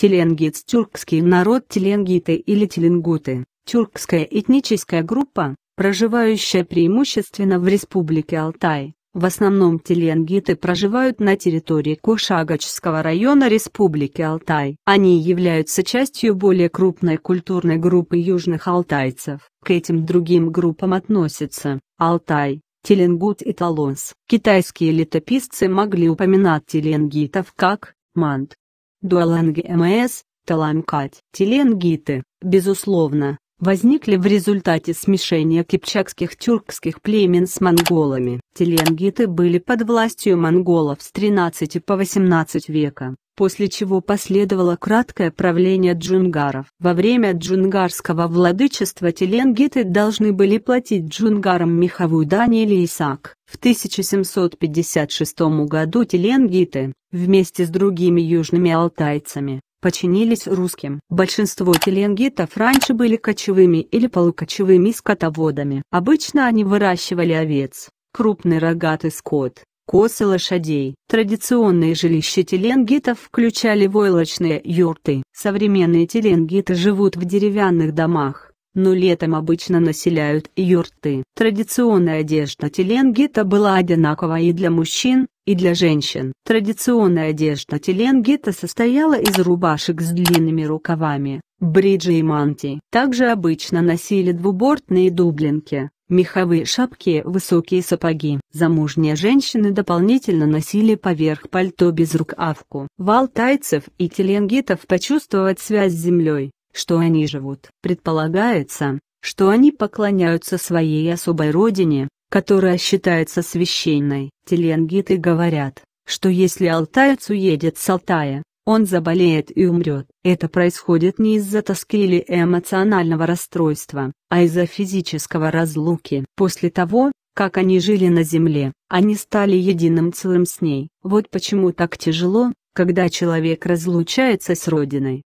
Теленгиц – тюркский народ теленгиты или теленгуты, тюркская этническая группа, проживающая преимущественно в Республике Алтай. В основном теленгиты проживают на территории Кошагачского района Республики Алтай. Они являются частью более крупной культурной группы южных алтайцев. К этим другим группам относятся Алтай, Теленгут и Талонс. Китайские летописцы могли упоминать теленгитов как мант, дуаланги МС, таламкать. Теленгиты, безусловно, возникли в результате смешения кипчакских тюркских племен с монголами. Теленгиты были под властью монголов с 13 по 18 века после чего последовало краткое правление джунгаров. Во время джунгарского владычества теленгиты должны были платить джунгарам меховую дань или исак. В 1756 году теленгиты, вместе с другими южными алтайцами, подчинились русским. Большинство теленгитов раньше были кочевыми или полукочевыми скотоводами. Обычно они выращивали овец, крупный рогатый скот, косы лошадей. Традиционные жилища теленгитов включали войлочные юрты. Современные теленгиты живут в деревянных домах, но летом обычно населяют юрты. Традиционная одежда теленгита была одинакова и для мужчин, и для женщин. Традиционная одежда теленгита состояла из рубашек с длинными рукавами, бриджи и мантий. Также обычно носили двубортные дублинки меховые шапки, высокие сапоги. Замужние женщины дополнительно носили поверх пальто без рукавку. Вал тайцев и теленгитов почувствовать связь с землей, что они живут. Предполагается, что они поклоняются своей особой родине, которая считается священной. Теленгиты говорят, что если алтаец уедет с Алтая, он заболеет и умрет. Это происходит не из-за тоски или эмоционального расстройства, а из-за физического разлуки. После того, как они жили на земле, они стали единым целым с ней. Вот почему так тяжело, когда человек разлучается с родиной.